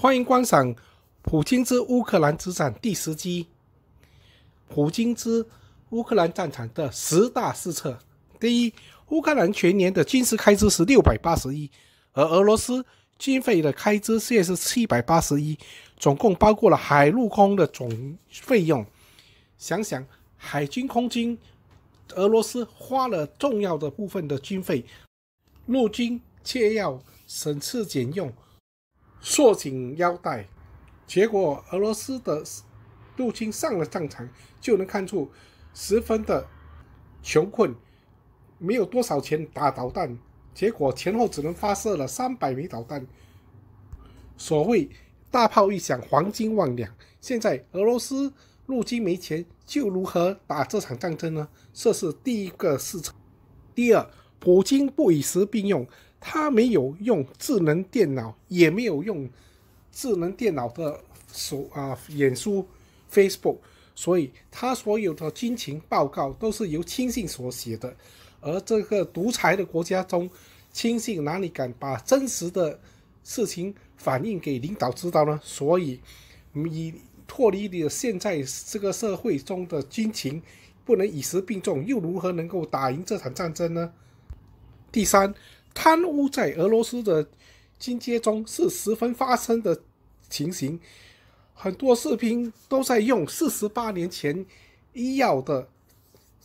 欢迎观赏《普京之乌克兰之战》第十集。普京之乌克兰战场的十大失策。第一，乌克兰全年的军事开支是六百八十亿，而俄罗斯军费的开支却是七百八十亿，总共包括了海陆空的总费用。想想海军空军，俄罗斯花了重要的部分的军费，陆军却要省吃俭用。束紧腰带，结果俄罗斯的陆军上了战场，就能看出十分的穷困，没有多少钱打导弹，结果前后只能发射了三百枚导弹。所谓大炮一响，黄金万两，现在俄罗斯陆军没钱，就如何打这场战争呢？这是第一个市场。第二，普京不以时并用。他没有用智能电脑，也没有用智能电脑的手啊演出 Facebook，所以他所有的军情报告都是由亲信所写的。而这个独裁的国家中，亲信哪里敢把真实的事情反映给领导知道呢？所以，你脱离了现在这个社会中的军情，不能以实并重，又如何能够打赢这场战争呢？第三。贪污在俄罗斯的军阶中是十分发生的情形，很多士兵都在用四十八年前医药的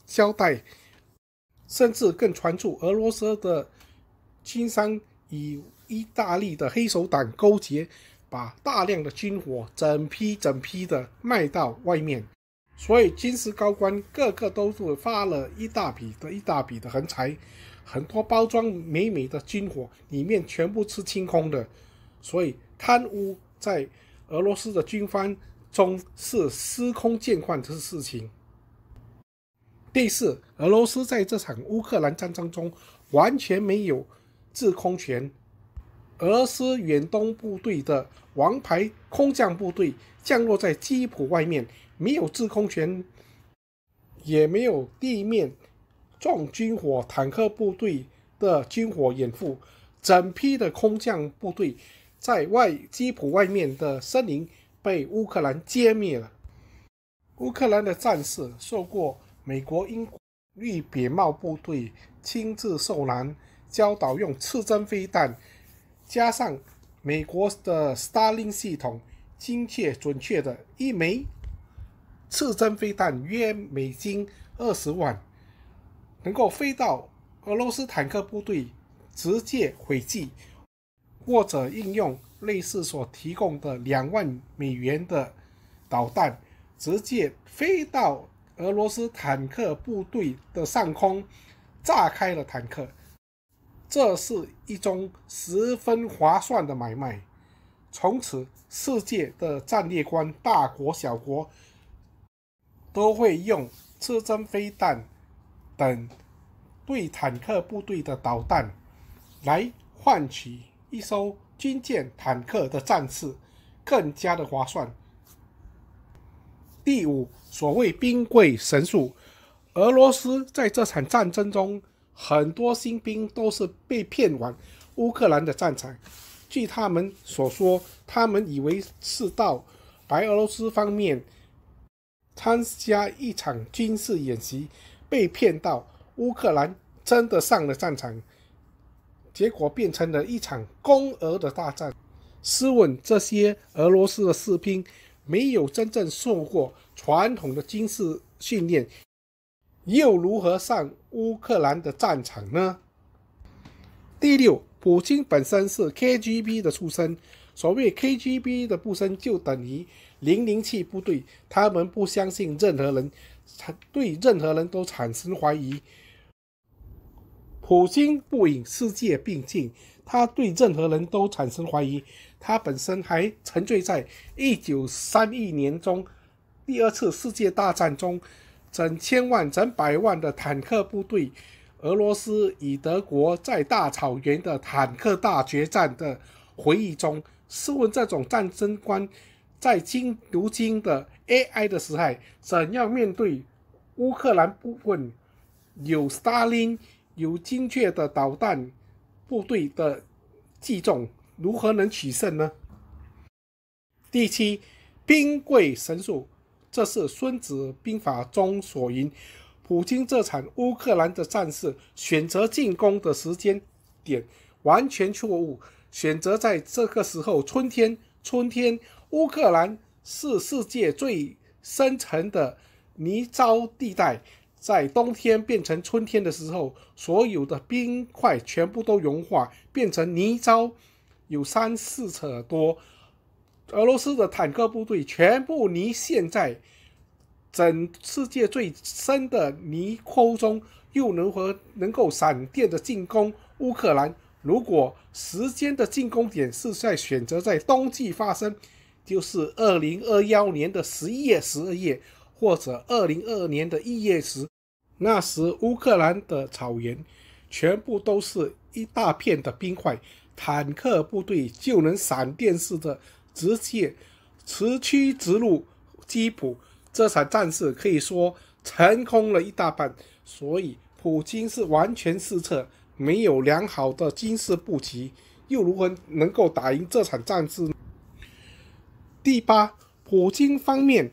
胶带，甚至更传出俄罗斯的军商与意大利的黑手党勾结，把大量的军火整批整批的卖到外面，所以军事高官个个都是发了一大笔的一大笔的横财。很多包装美美的军火里面全部是清空的，所以贪污在俄罗斯的军方中是司空见惯的事情。第四，俄罗斯在这场乌克兰战争中完全没有制空权，俄罗斯远东部队的王牌空降部队降落在基辅外面，没有制空权，也没有地面。重军火、坦克部队的军火掩护，整批的空降部队在外基普外面的森林被乌克兰歼灭了。乌克兰的战士受过美国英国绿别帽部队亲自授难教导，用刺针飞弹，加上美国的 Starling 系统，精确准确的一枚刺针飞弹约美金二十万。能够飞到俄罗斯坦克部队直接毁击，或者应用类似所提供的两万美元的导弹，直接飞到俄罗斯坦克部队的上空炸开了坦克。这是一种十分划算的买卖。从此，世界的战略观，大国小国都会用制针飞弹。等对坦克部队的导弹来换取一艘军舰、坦克的战士，更加的划算。第五，所谓兵贵神速，俄罗斯在这场战争中，很多新兵都是被骗往乌克兰的战场。据他们所说，他们以为是到白俄罗斯方面参加一场军事演习。被骗到乌克兰，真的上了战场，结果变成了一场攻俄的大战。试问这些俄罗斯的士兵，没有真正受过传统的军事训练，又如何上乌克兰的战场呢？第六，普京本身是 KGB 的出身，所谓 KGB 的出身就等于零零七部队，他们不相信任何人。对任何人都产生怀疑。普京不与世界并进，他对任何人都产生怀疑。他本身还沉醉在一九三一年中第二次世界大战中，整千万、整百万的坦克部队，俄罗斯与德国在大草原的坦克大决战的回忆中。试问这种战争观，在今如今的？AI 的时代，怎样面对乌克兰部分有 s t a l Starling 有精确的导弹部队的击中，如何能取胜呢？第七，兵贵神速，这是孙子兵法中所云。普京这场乌克兰的战事，选择进攻的时间点完全错误，选择在这个时候春天，春天乌克兰。是世界最深层的泥沼地带，在冬天变成春天的时候，所有的冰块全部都融化，变成泥沼，有三四尺多。俄罗斯的坦克部队全部泥陷在整世界最深的泥沟中，又如何能够闪电的进攻乌克兰？如果时间的进攻点是在选择在冬季发生？就是二零二幺年的十一月、十二月，或者二零二二年的一月时，那时乌克兰的草原全部都是一大片的冰块，坦克部队就能闪电似的直接，直驱直入基辅。这场战事可以说成功了一大半，所以普京是完全失策，没有良好的军事布局，又如何能够打赢这场战事？第八，普京方面，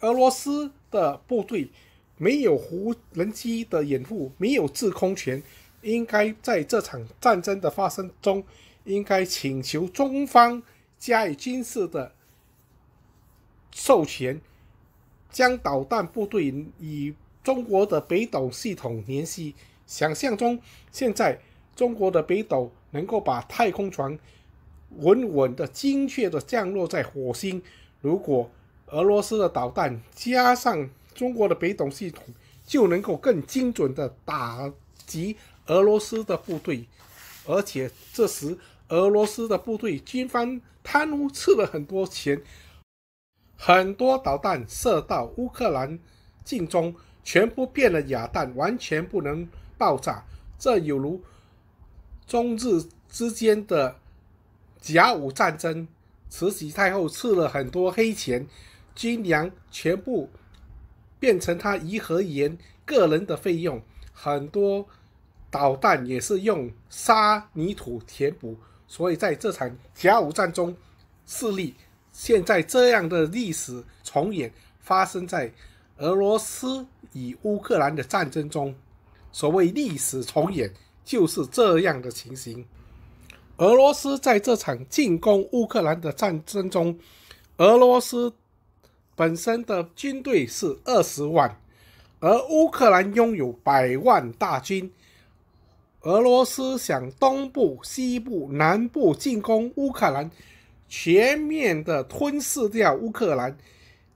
俄罗斯的部队没有无人机的掩护，没有制空权，应该在这场战争的发生中，应该请求中方加以军事的授权，将导弹部队与中国的北斗系统联系。想象中，现在中国的北斗能够把太空船。稳稳的、精确的降落在火星。如果俄罗斯的导弹加上中国的北斗系统，就能够更精准的打击俄罗斯的部队。而且这时俄罗斯的部队军方贪污，吃了很多钱，很多导弹射到乌克兰境中，全部变了哑弹，完全不能爆炸。这有如中日之间的。甲午战争，慈禧太后赐了很多黑钱，军粮全部变成她颐和园个人的费用，很多导弹也是用沙泥土填补，所以在这场甲午战中，势力现在这样的历史重演发生在俄罗斯与乌克兰的战争中，所谓历史重演就是这样的情形。俄罗斯在这场进攻乌克兰的战争中，俄罗斯本身的军队是二十万，而乌克兰拥有百万大军。俄罗斯想东部、西部、南部进攻乌克兰，全面的吞噬掉乌克兰，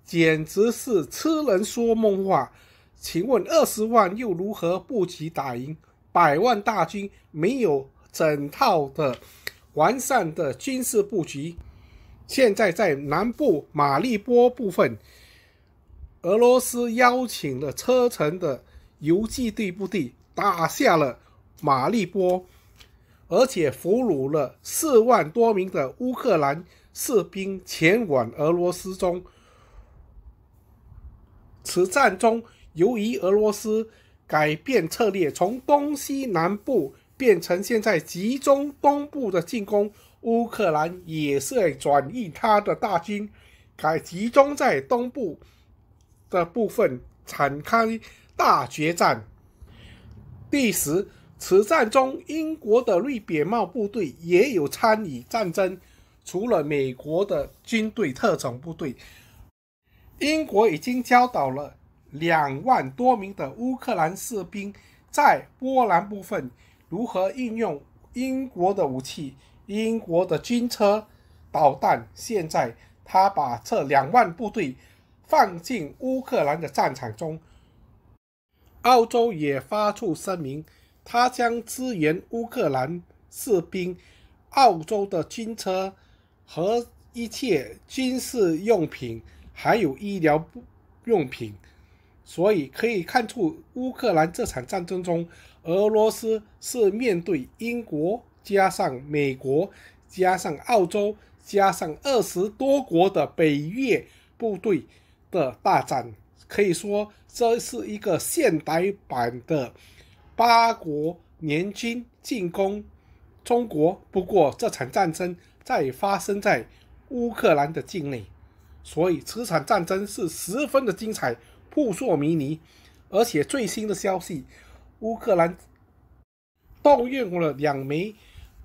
简直是痴人说梦话。请问，二十万又如何不敌打赢百万大军？没有。整套的完善的军事布局，现在在南部马利波部分，俄罗斯邀请了车臣的游击队部队，打下了马利波，而且俘虏了四万多名的乌克兰士兵，前往俄罗斯中。此战中，由于俄罗斯改变策略，从东西南部。便呈现在集中东部的进攻，乌克兰也是转移他的大军，改集中在东部的部分展开大决战。第十，此战中，英国的瑞扁帽部队也有参与战争，除了美国的军队特种部队，英国已经教导了两万多名的乌克兰士兵在波兰部分。如何运用英国的武器、英国的军车、导弹？现在他把这两万部队放进乌克兰的战场中。澳洲也发出声明，他将支援乌克兰士兵，澳洲的军车和一切军事用品，还有医疗用品。所以可以看出，乌克兰这场战争中，俄罗斯是面对英国、加上美国、加上澳洲、加上二十多国的北越部队的大战。可以说，这是一个现代版的八国联军进攻中国。不过，这场战争在发生在乌克兰的境内，所以此场战争是十分的精彩。扑朔迷离，而且最新的消息，乌克兰动用了两枚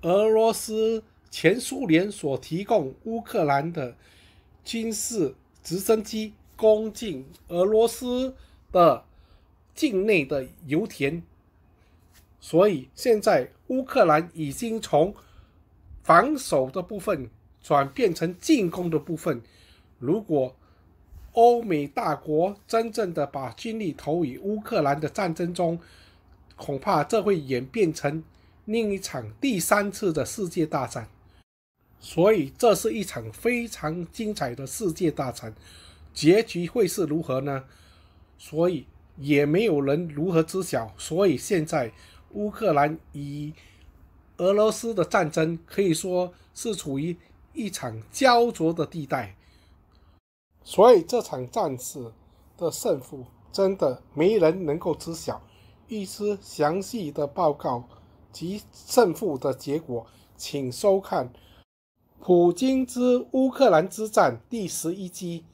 俄罗斯前苏联所提供乌克兰的军事直升机，攻进俄罗斯的境内的油田，所以现在乌克兰已经从防守的部分转变成进攻的部分，如果。欧美大国真正的把精力投于乌克兰的战争中，恐怕这会演变成另一场第三次的世界大战。所以，这是一场非常精彩的世界大战，结局会是如何呢？所以，也没有人如何知晓。所以，现在乌克兰与俄罗斯的战争可以说是处于一场焦灼的地带。所以这场战事的胜负真的没人能够知晓。一知详细的报告及胜负的结果，请收看《普京之乌克兰之战》第十一集。